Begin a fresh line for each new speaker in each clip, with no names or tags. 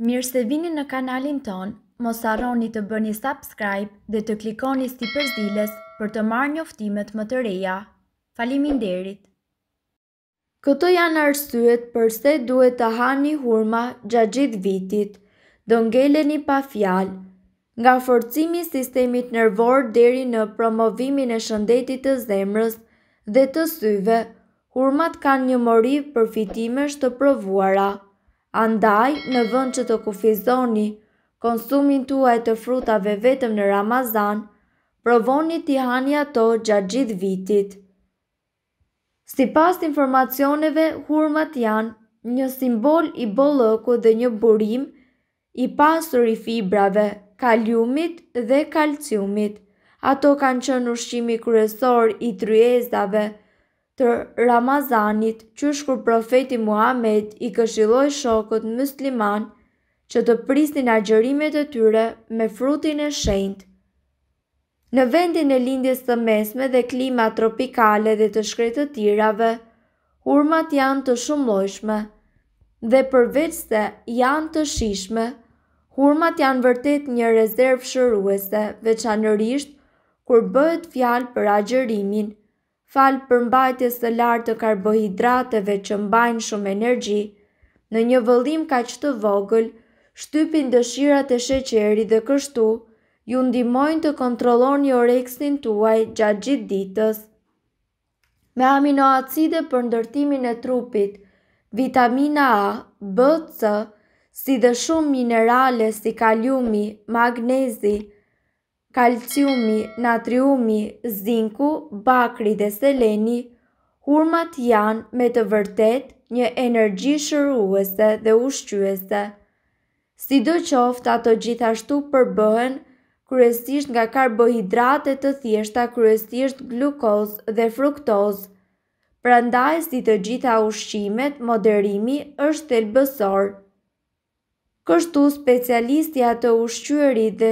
Mirë se vini në kanalin ton, mos arroni të bëni subscribe dhe të klikoni sti përzdiles për të marrë një më të reja. Falimin derit! Këto janë arsyet përse duhet të ha një hurma gjagjit vitit, do ngele një pa fjalë, nga forcimi sistemit nërvor deri në promovimin e shëndetit të zemrës dhe të syve, hurmat kanë një mori përfitimesh të provuara. Andaj, në vënd që të kufizoni, konsumin tuaj të frutave vetëm në Ramazan, provoni t'i hani ato gjatë gjithë vitit. Si pas informacioneve, hurmat janë një simbol i bollëku dhe një burim i pasur i fibrave, kaliumit dhe kalciumit. Ato kanë qënë ushqimi kryesor i tryezave, të Ramazanit, që shkur profeti Muhammed i këshiloj shokët musliman që të pristin agjerimet e tyre me frutin e shend. Në vendin e lindjes të mesme dhe klima tropikale dhe të shkretë të tirave, hurmat janë të shumlojshme dhe përveç se janë të shishme, hurmat janë vërtet një rezervë shëruese veçanërisht kur bëhet fjalë për agjerimin falë për mbajtjes të lartë të karbohidrateve që mbajnë shumë energji, në një vëllim ka që të vogël, shtypin dëshirat e sheqeri dhe kështu, ju ndimojnë të kontrolon një oreksin tuaj gjatë gjitë ditës. Me aminoacide për ndërtimin e trupit, vitamina A, B, C, si dhe shumë minerale si kaliumi, magnezi, kalciumi, natriumi, zinku, bakri dhe seleni, hurmat janë me të vërtet një energji shëruese dhe ushqyese. Si do qoftë ato gjithashtu përbëhen, kryesisht nga karbohidrate të thjeshta, kryesisht glukoz dhe fruktoz. Pra ndaj si të gjitha ushqimet, moderimi është të Kështu specialistja të ushqyërit dhe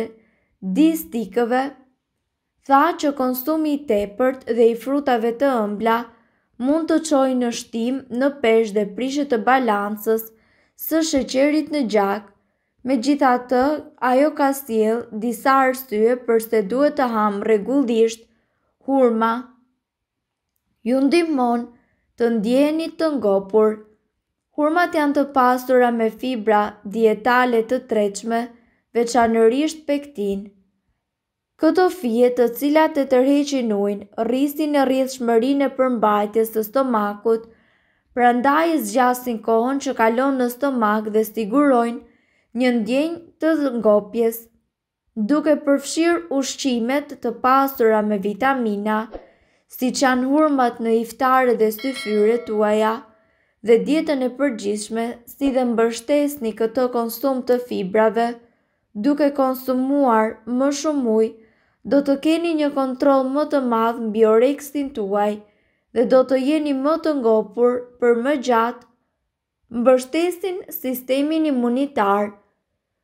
distikëve, tha që konsumi i tepërt dhe i frutave të ëmbla mund të çojë në shtim në peshë dhe prishet të balancës së sheqerit në gjak. Megjithatë, ajo ka stil disa arsye pse duhet të ham rregullisht hurma. Ju ndihmon të ndjeheni të ngopur. Hurmat janë të pasura me fibra dietale të tretshme veçanërisht pektin. Këto fije të cilat të tërheqin ujnë, rrisin e rrith shmëri në përmbajtjes të stomakut, pra ndaj e zgjasin kohën që kalon në stomak dhe stigurojnë një ndjenjë të ngopjes, duke përfshir ushqimet të pasura me vitamina, si qanë hurmat në iftare dhe styfyre tuaja, dhe dietën e përgjishme si dhe mbështesni këto konsum të fibrave, duke konsumuar më shumë muj, do të keni një kontrol më të madhë mbi oreksin tuaj dhe do të jeni më të ngopur për më gjatë mbështesin sistemin imunitar.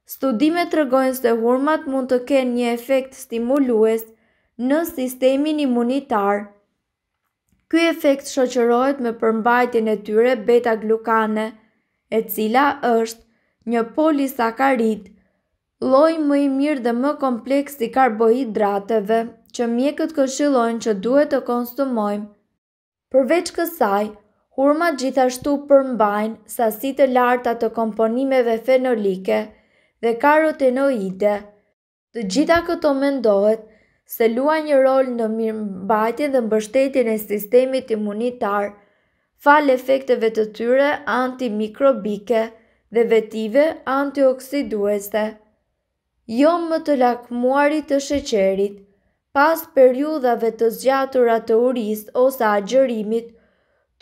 Studime të rëgojnë se hurmat mund të kenë një efekt stimulues në sistemin imunitar. Ky efekt shoqërohet me përmbajtjen e tyre beta-glukane, e cila është një polisakarid – Loj më i mirë dhe më kompleks i karbohidrateve që mjekët këshilojnë që duhet të konsumojmë. Përveç kësaj, hurma gjithashtu përmbajnë sasi të larta të komponimeve fenolike dhe karotenoide. Të gjitha këto mendohet se lua një rol në mirë mbajtje dhe mbështetjen e sistemit imunitar, fal efekteve të tyre antimikrobike dhe vetive antioksiduese jo më të lakmuarit të sheqerit, pas periudhave të zgjatura të urist ose agjërimit,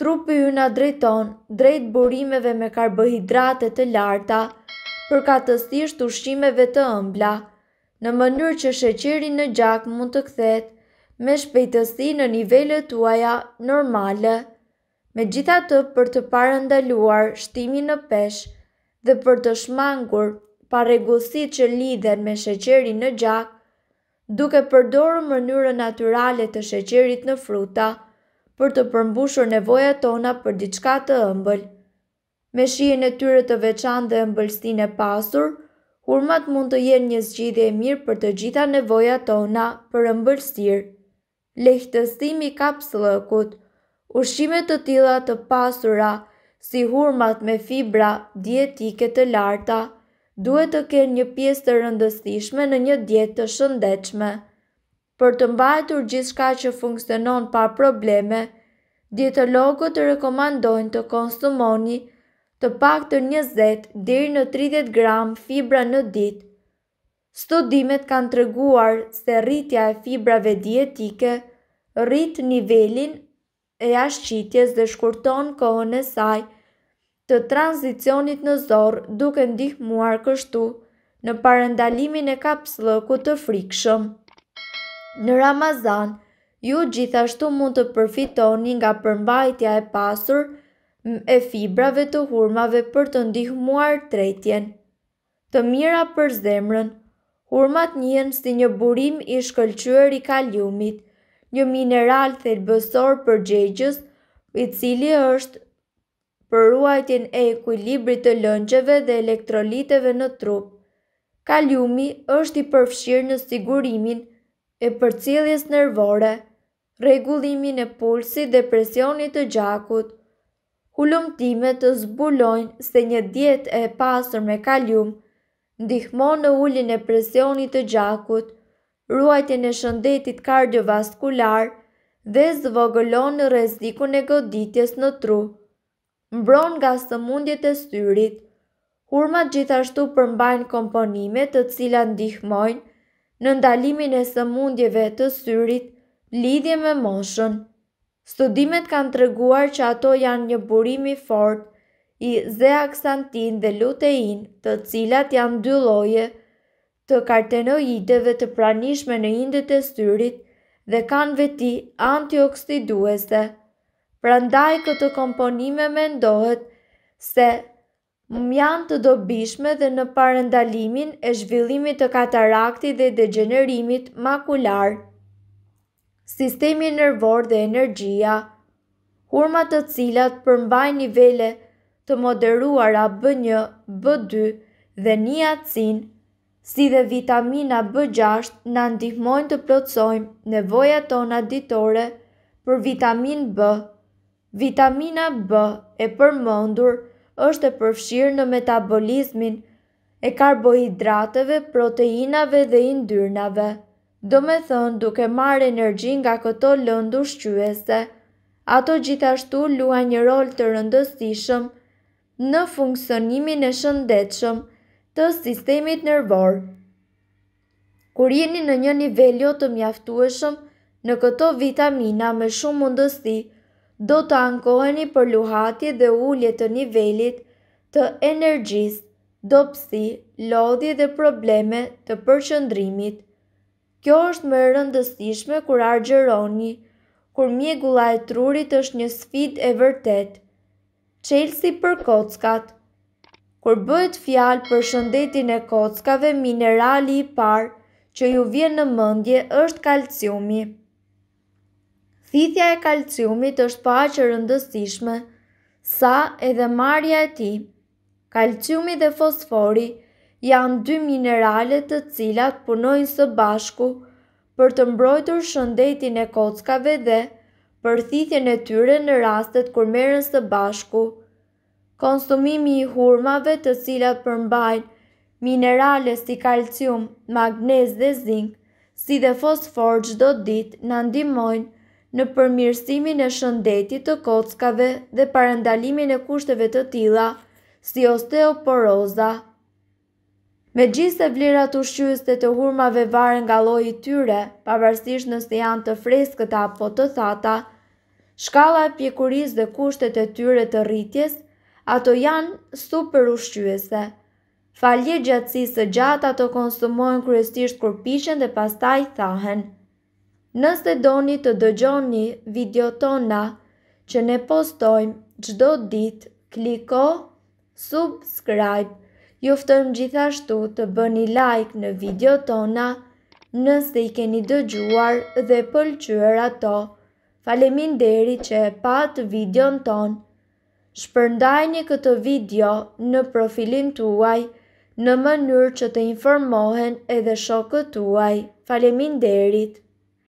trupi ju nga drejton drejt burimeve me karbohidrate të larta, përkatësisht ushqimeve të ëmbla, në mënyrë që sheqeri në gjak mund të kthehet me shpejtësi në nivele tuaja normale. Me gjitha të për të parëndaluar shtimi në pesh dhe për të shmangur pa regusit që lidhen me sheqeri në gjak, duke përdoru mënyrë naturalet të sheqerit në fruta, për të përmbushur nevoja tona për diçka të ëmbël. Me shijen e tyre të veçantë dhe ëmbëlsinë e pasur, hurmat mund të jenë një zgjidhje e mirë për të gjitha nevojat tona për ëmbëlsirë. Lehtësimi lëkut, ushqime të tilla të pasura si hurmat me fibra dietike të larta, duhet të kërë një pjesë të rëndësishme në një djetë të shëndechme. Për të mbajtur gjithka që funksionon pa probleme, dietologët të rekomandojnë të konsumoni të pak të 20 dhe në 30 gram fibra në dit. Studimet kanë të reguar se rritja e fibrave dietike rrit nivelin e ashqitjes dhe shkurton kohën e sajë të tranzicionit në zorë duke ndihmuar kështu në parendalimin e kapslëku të frikshëm. Në Ramazan, ju gjithashtu mund të përfitoni nga përmbajtja e pasur e fibrave të hurmave për të ndihmuar tretjen. Të mira për zemrën, hurmat njën si një burim i shkëllqyër i kaliumit, një mineral thelbësor për gjegjës, i cili është për ruajtjen e ekuilibrit të lëngjeve dhe elektroliteve në trup. Kaliumi është i përfshirë në sigurimin e përcjelljes nervore, rregullimin e pulsit dhe presionit të gjakut. Hulumtimet të zbulojnë se një dietë e pasur me kalium ndihmon në uljen e presionit të gjakut, ruajtjen e shëndetit kardiovaskular dhe zvogëlon në rrezikun e goditjes në trup mbron nga sëmundjet e styrit. Hurmat gjithashtu përmbajnë komponime të cilat ndihmojnë në ndalimin e sëmundjeve të syrit lidhje me moshën. Studimet kanë të reguar që ato janë një burimi fort i zeaxantin dhe lutein të cilat janë dy loje të kartenoideve të pranishme në indet e styrit dhe kanë veti antioksiduese. Prandaj këtë komponime me se më janë të dobishme dhe në parendalimin e zhvillimit të katarakti dhe degenerimit makular. Sistemi nërvor dhe energjia, hurma të cilat përmbaj nivele të moderuar a B1, B2 dhe një atësin, si dhe vitamina B6 në ndihmojnë të plotsojmë nevoja tona ditore për vitamin B, Vitamina B e përmendur është e përfshirë në metabolizmin e karbohidrateve, proteinave dhe yndyrnave. Do me thënë duke marë energji nga këto lëndu shqyese. Ato gjithashtu lua një rol të rëndësishëm në funksionimin e shëndetshëm të sistemit nërvor. Kur jeni në një jo të mjaftueshëm në këto vitamina me shumë mundësi, do të ankoheni për luhatje dhe ullje të nivelit të energjis, dopsi, lodhje dhe probleme të përshëndrimit. Kjo është më rëndësishme kur argjeroni, kur mje gula e trurit është një sfit e vërtet. Qelsi për kockat Kur bëhet fjalë për shëndetin e kockave, minerali i parë që ju vjen në mendje është kalciumi. Thithja e kalciumit është pa që rëndësishme, sa edhe marja e ti. Kalciumi dhe fosfori janë dy mineralet të cilat punojnë së bashku për të mbrojtur shëndetin e kockave dhe për thithjen e tyre në rastet kur merën së bashku. Konsumimi i hurmave të cilat përmbajnë minerale si kalcium, magnez dhe zinc, si dhe fosfor gjdo dit në ndimojnë në përmirësimin e shëndetit të kockave dhe parandalimin e kushteve të tila, si osteoporoza. Me gjithse vlirat ushqyëste të hurmave varen nga i tyre, pavarësisht nëse janë të freskët apo të thata, shkala e pjekuris dhe kushtet e tyre të rritjes, ato janë super ushqyëse. Falje gjatësi së gjatë ato konsumohen kryesisht kërpishen dhe pastaj thahen. Nëse doni të dëgjoni video tona që ne postojmë gjdo dit, kliko subscribe. Juftëm gjithashtu të bëni like në video tona nëse i keni dëgjuar dhe pëlqyër ato. Falemin deri që e patë video në tonë. Shpërndajni këtë video në profilin tuaj në mënyrë që të informohen edhe shokët tuaj. Falemin derit.